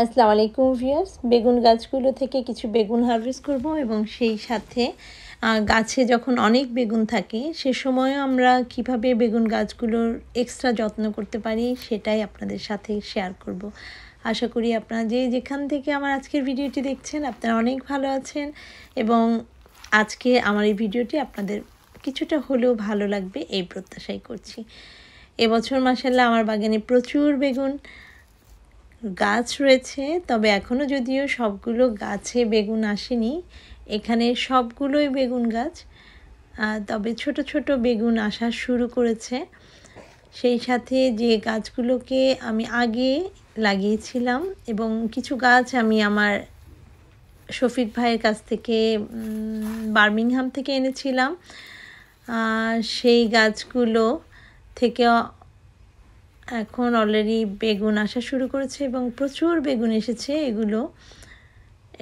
আসসালামু আলাইকুম ভিয়ার্স বেগুন গাছগুলো থেকে কিছু বেগুন হারভেস্ট করব এবং সেই সাথে গাছে যখন অনেক বেগুন থাকে সে সময় আমরা কিভাবে বেগুন গাছগুলোর এক্সট্রা যত্ন করতে পারি সেটাই আপনাদের সাথে শেয়ার করব আশা করি আপনারা যে যেখান থেকে আমার আজকের ভিডিওটি দেখছেন আপনারা অনেক ভালো আছেন এবং আজকে আমার এই ভিডিওটি আপনাদের কিছুটা হলেও ভালো লাগবে এই প্রত্যাশাই করছি এবছর মাসাল্লাহ আমার বাগানে প্রচুর বেগুন গাছ রয়েছে তবে এখনও যদিও সবগুলো গাছে বেগুন আসেনি এখানে সবগুলোই বেগুন গাছ তবে ছোট ছোট বেগুন আসা শুরু করেছে সেই সাথে যে গাছগুলোকে আমি আগে লাগিয়েছিলাম এবং কিছু গাছ আমি আমার শফিক ভাইয়ের কাছ থেকে বার্মিংহাম থেকে এনেছিলাম সেই গাছগুলো থেকে এখন অলরেডি বেগুন আসা শুরু করেছে এবং প্রচুর বেগুন এসেছে এগুলো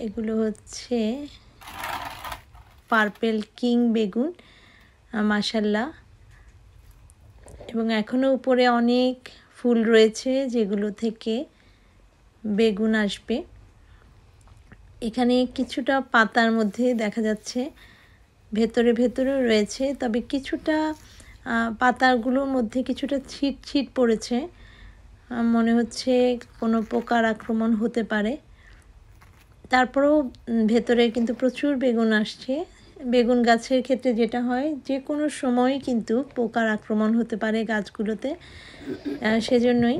এগুলো হচ্ছে পার্পেল কিং বেগুন মাসাল্লা এবং এখনও উপরে অনেক ফুল রয়েছে যেগুলো থেকে বেগুন আসবে এখানে কিছুটা পাতার মধ্যে দেখা যাচ্ছে ভেতরে ভেতরেও রয়েছে তবে কিছুটা পাতাগুলোর মধ্যে কিছুটা ছিট ছিট পড়েছে মনে হচ্ছে কোনো পোকার আক্রমণ হতে পারে তারপরেও ভেতরে কিন্তু প্রচুর বেগুন আসছে বেগুন গাছের ক্ষেত্রে যেটা হয় যে কোনো সময় কিন্তু পোকার আক্রমণ হতে পারে গাছগুলোতে সেজন্যই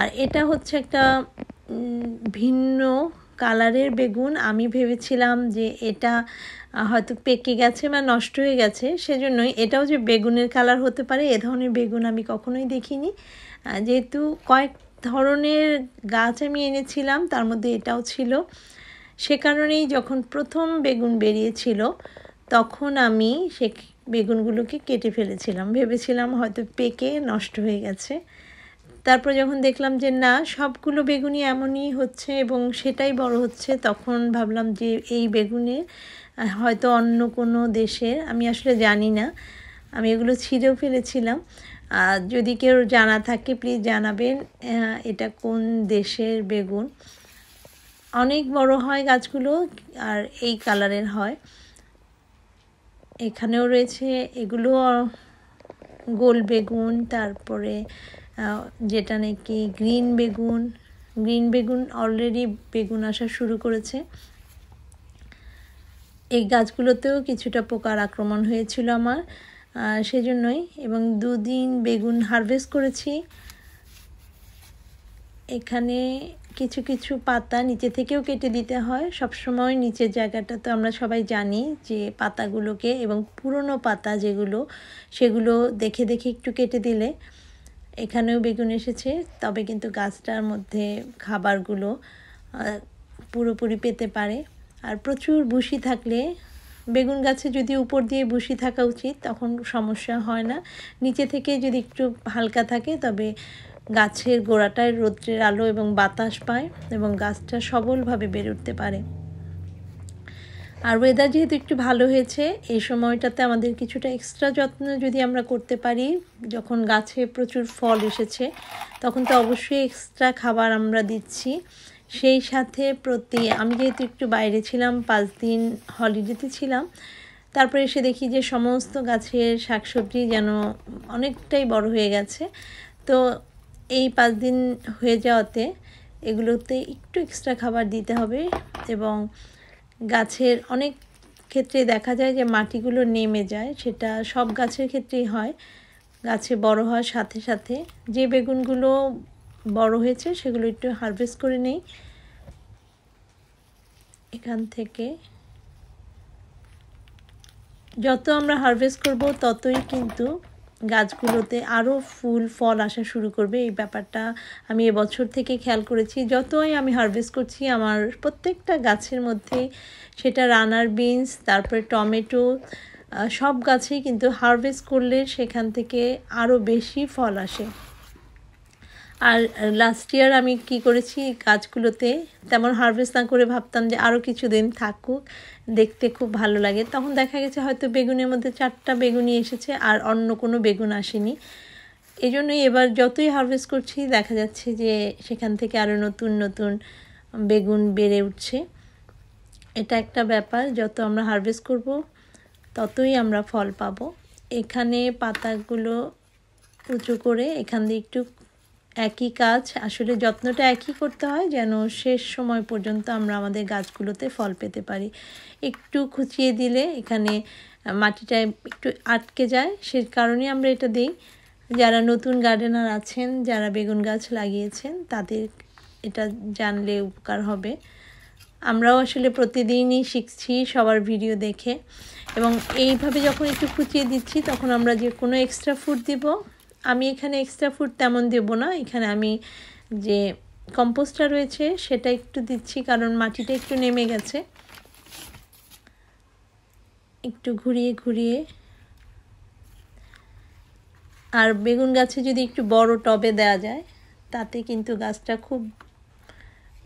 আর এটা হচ্ছে একটা ভিন্ন কালারের বেগুন আমি ভেবেছিলাম যে এটা হয়তো পেকে গেছে বা নষ্ট হয়ে গেছে সেজন্যই এটাও যে বেগুনের কালার হতে পারে এ ধরনের বেগুন আমি কখনোই দেখিনি যেহেতু কয়েক ধরনের গাছ আমি এনেছিলাম তার মধ্যে এটাও ছিল সে কারণেই যখন প্রথম বেগুন বেরিয়েছিল তখন আমি সে বেগুনগুলোকে কেটে ফেলেছিলাম ভেবেছিলাম হয়তো পেকে নষ্ট হয়ে গেছে তারপর যখন দেখলাম যে না সবগুলো বেগুনি এমনই হচ্ছে এবং সেটাই বড় হচ্ছে তখন ভাবলাম যে এই বেগুনে হয়তো অন্য কোনো দেশের আমি আসলে জানি না আমি এগুলো ছিঁড়েও ফেলেছিলাম আর যদি কেউ জানা থাকে প্লিজ জানাবেন এটা কোন দেশের বেগুন অনেক বড় হয় গাছগুলো আর এই কালারের হয় এখানেও রয়েছে এগুলো গোল বেগুন তারপরে যেটা নাকি গ্রিন বেগুন গ্রিন বেগুন অলরেডি বেগুন আসা শুরু করেছে এই গাছগুলোতেও কিছুটা পোকার আক্রমণ হয়েছিল আমার সেজন্যই এবং দুদিন বেগুন হারভেস্ট করেছি এখানে কিছু কিছু পাতা নিচে থেকেও কেটে দিতে হয় সবসময় নিচের জায়গাটা তো আমরা সবাই জানি যে পাতাগুলোকে এবং পুরনো পাতা যেগুলো সেগুলো দেখে দেখে একটু কেটে দিলে এখানেও বেগুন এসেছে তবে কিন্তু গাছটার মধ্যে খাবারগুলো পুরোপুরি পেতে পারে আর প্রচুর বুশি থাকলে বেগুন গাছে যদি উপর দিয়ে বুশি থাকা উচিত তখন সমস্যা হয় না নিচে থেকে যদি একটু হালকা থাকে তবে গাছের গোড়াটায় রৌদ্রের আলো এবং বাতাস পায় এবং গাছটা সবলভাবে বেড়ে উঠতে পারে আর ওয়েদার যেহেতু একটু ভালো হয়েছে এই সময়টাতে আমাদের কিছুটা এক্সট্রা যত্ন যদি আমরা করতে পারি যখন গাছে প্রচুর ফল এসেছে তখন তো অবশ্যই এক্সট্রা খাবার আমরা দিচ্ছি সেই সাথে প্রতি আমি যেহেতু একটু বাইরে ছিলাম পাঁচ দিন হলিডেতে ছিলাম তারপরে এসে দেখি যে সমস্ত গাছের শাকসবজি যেন অনেকটাই বড় হয়ে গেছে তো এই পাঁচ দিন হয়ে যাওয়াতে এগুলোতে একটু এক্সট্রা খাবার দিতে হবে এবং গাছের অনেক ক্ষেত্রে দেখা যায় যে মাটিগুলো নেমে যায় সেটা সব গাছের ক্ষেত্রেই হয় গাছে বড় হওয়ার সাথে সাথে যে বেগুনগুলো বড় হয়েছে সেগুলো একটু হারভেস্ট করে নেই এখান থেকে যত আমরা হারভেস্ট করব ততই কিন্তু গাছগুলোতে আরও ফুল ফল আসা শুরু করবে এই ব্যাপারটা আমি এবছর থেকে খেয়াল করেছি যতই আমি হারভেস্ট করছি আমার প্রত্যেকটা গাছের মধ্যে সেটা রানার বিনস তারপরে টমেটো সব গাছেই কিন্তু হারভেস্ট করলে সেখান থেকে আরও বেশি ফল আসে আর লাস্ট ইয়ার আমি কি করেছি গাছগুলোতে তেমন হারভেস্ট না করে ভাবতাম যে আরও কিছু দিন থাকুক দেখতে খুব ভালো লাগে তখন দেখা গেছে হয়তো বেগুনের মধ্যে চারটা বেগুনই এসেছে আর অন্য কোনো বেগুন আসেনি এই জন্যই এবার যতই হারভেস্ট করছি দেখা যাচ্ছে যে সেখান থেকে আরও নতুন নতুন বেগুন বেড়ে উঠছে এটা একটা ব্যাপার যত আমরা হারভেস্ট করব ততই আমরা ফল পাবো এখানে পাতাগুলো উঁচু করে এখান দিয়ে একটু একই কাজ আসলে যত্নটা একই করতে হয় যেন শেষ সময় পর্যন্ত আমরা আমাদের গাছগুলোতে ফল পেতে পারি একটু খুঁচিয়ে দিলে এখানে মাটিটা একটু আটকে যায় সে কারণে আমরা এটা দিই যারা নতুন গার্ডেনার আছেন যারা বেগুন গাছ লাগিয়েছেন তাদের এটা জানলে উপকার হবে আমরাও আসলে প্রতিদিনই শিখছি সবার ভিডিও দেখে এবং এইভাবে যখন একটু খুঁচিয়ে দিচ্ছি তখন আমরা যে কোনো এক্সট্রা ফুড দিব আমি এখানে এক্সট্রা ফুড তেমন দেব না এখানে আমি যে কম্পোস্টটা রয়েছে সেটা একটু দিচ্ছি কারণ মাটিটা একটু নেমে গেছে একটু ঘুরিয়ে ঘুরিয়ে আর বেগুন গাছে যদি একটু বড় টবে দেওয়া যায় তাতে কিন্তু গাছটা খুব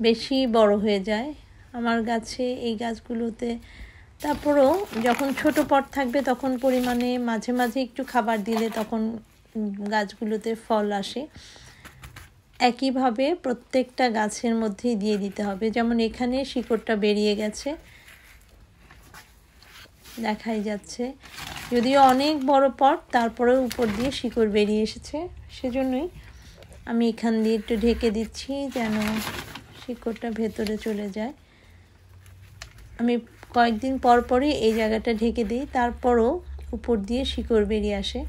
বেশি বড় হয়ে যায় আমার গাছে এই গাছগুলোতে তারপরও যখন ছোট পট থাকবে তখন পরিমাণে মাঝে মাঝে একটু খাবার দিলে তখন গাছগুলোতে ফল আসে একইভাবে প্রত্যেকটা গাছের মধ্যেই দিয়ে দিতে হবে যেমন এখানে শিকড়টা বেরিয়ে গেছে দেখাই যাচ্ছে যদিও অনেক বড় পট তারপরেও উপর দিয়ে শিকড় বেরিয়ে এসেছে সেজন্যই আমি এখান দিয়ে একটু ঢেকে দিচ্ছি যেন শিকড়টা ভেতরে চলে যায় আমি কয়েকদিন পর পরই এই জায়গাটা ঢেকে দিই তারপরও উপর দিয়ে শিকড় বেরিয়ে আসে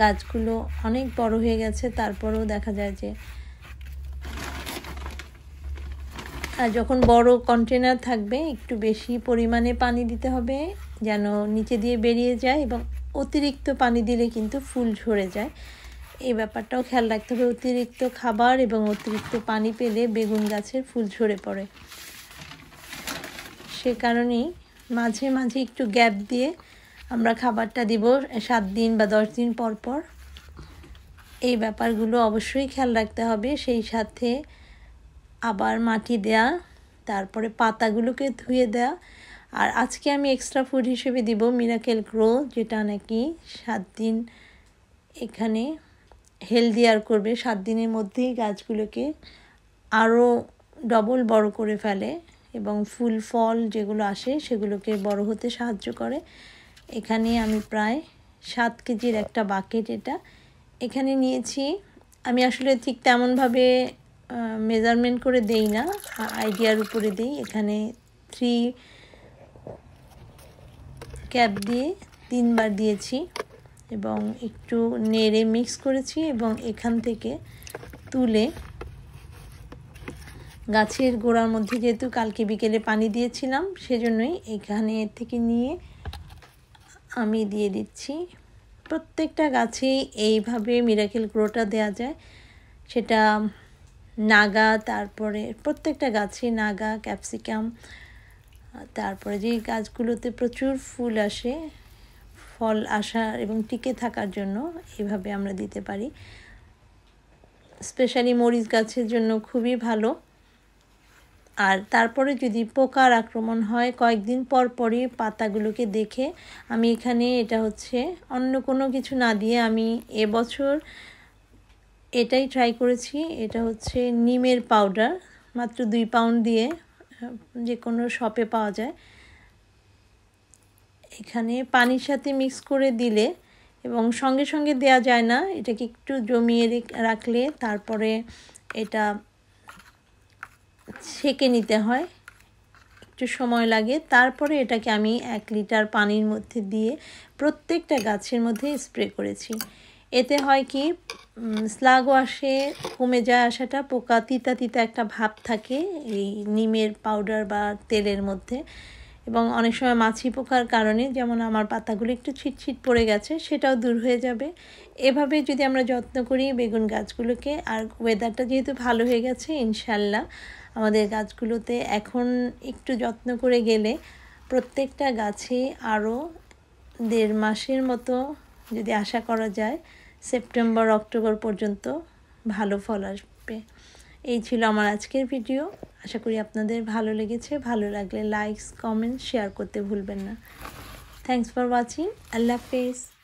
গাছগুলো অনেক বড় হয়ে গেছে তারপরেও দেখা যায় যে আর যখন বড় কন্টেনার থাকবে একটু বেশি পরিমাণে পানি দিতে হবে যেন নিচে দিয়ে বেরিয়ে যায় এবং অতিরিক্ত পানি দিলে কিন্তু ফুল ঝরে যায় এই ব্যাপারটাও খেয়াল রাখতে হবে অতিরিক্ত খাবার এবং অতিরিক্ত পানি পেলে বেগুন গাছের ফুল ঝরে পড়ে সে কারণেই মাঝে মাঝে একটু গ্যাপ দিয়ে আমরা খাবারটা দিব সাত দিন বা দশ দিন পর পর এই ব্যাপারগুলো অবশ্যই খেয়াল রাখতে হবে সেই সাথে আবার মাটি দেয়া তারপরে পাতাগুলোকে ধুয়ে দেয়া আর আজকে আমি এক্সট্রা ফুড হিসেবে দিব মিরাকেল গ্রো যেটা নাকি সাত দিন এখানে হেলদি আর করবে সাত দিনের মধ্যেই গাছগুলোকে আরও ডবল বড় করে ফেলে এবং ফুল ফল যেগুলো আসে সেগুলোকে বড় হতে সাহায্য করে এখানে আমি প্রায় সাত কেজির একটা বাকেট এটা এখানে নিয়েছি আমি আসলে ঠিক তেমনভাবে মেজারমেন্ট করে দেই না আইডিয়ার উপরে দেই এখানে থ্রি ক্যাপ দিয়ে তিনবার দিয়েছি এবং একটু নেড়ে মিক্স করেছি এবং এখান থেকে তুলে গাছের গোড়ার মধ্যে যেহেতু কালকে বিকেলে পানি দিয়েছিলাম সেজন্যই এখানে থেকে নিয়ে আমি দিয়ে দিচ্ছি প্রত্যেকটা গাছে এইভাবে মিরাকেল গ্রোটা দেয়া যায় সেটা নাগা তারপরে প্রত্যেকটা গাছে নাগা ক্যাপসিকাম তারপরে যে গাছগুলোতে প্রচুর ফুল আসে ফল আসার এবং টিকে থাকার জন্য এভাবে আমরা দিতে পারি স্পেশালি মরিচ গাছের জন্য খুবই ভালো আর তারপরে যদি পোকার আক্রমণ হয় কয়েকদিন পর পরই পাতাগুলোকে দেখে আমি এখানে এটা হচ্ছে অন্য কোনো কিছু না দিয়ে আমি এবছর এটাই ট্রাই করেছি এটা হচ্ছে নিমের পাউডার মাত্র দুই পাউন্ড দিয়ে যে কোনো শপে পাওয়া যায় এখানে পানির সাথে মিক্স করে দিলে এবং সঙ্গে সঙ্গে দেয়া যায় না এটাকে একটু জমিয়ে রাখলে তারপরে এটা ছেঁকে নিতে হয় একটু সময় লাগে তারপরে এটাকে আমি এক লিটার পানির মধ্যে দিয়ে প্রত্যেকটা গাছের মধ্যে স্প্রে করেছি এতে হয় কি স্লাগ ওয়াশে কমে যায় আসাটা পোকা তিতা তিতা একটা ভাব থাকে এই নিমের পাউডার বা তেলের মধ্যে এবং অনেক সময় মাছি পোকার কারণে যেমন আমার পাতাগুলো একটু ছিটছিট পড়ে গেছে সেটাও দূর হয়ে যাবে এভাবে যদি আমরা যত্ন করি বেগুন গাছগুলোকে আর ওয়েদারটা যেহেতু ভালো হয়ে গেছে ইনশাল্লাহ আমাদের গাছগুলোতে এখন একটু যত্ন করে গেলে প্রত্যেকটা গাছে আরও দেড় মাসের মতো যদি আশা করা যায় সেপ্টেম্বর অক্টোবর পর্যন্ত ভালো ফল আসবে এই ছিল আমার আজকের ভিডিও আশা করি আপনাদের ভালো লেগেছে ভালো লাগলে লাইকস কমেন্ট শেয়ার করতে ভুলবেন না থ্যাংকস ফর ওয়াচিং আল্লাহ হাফেজ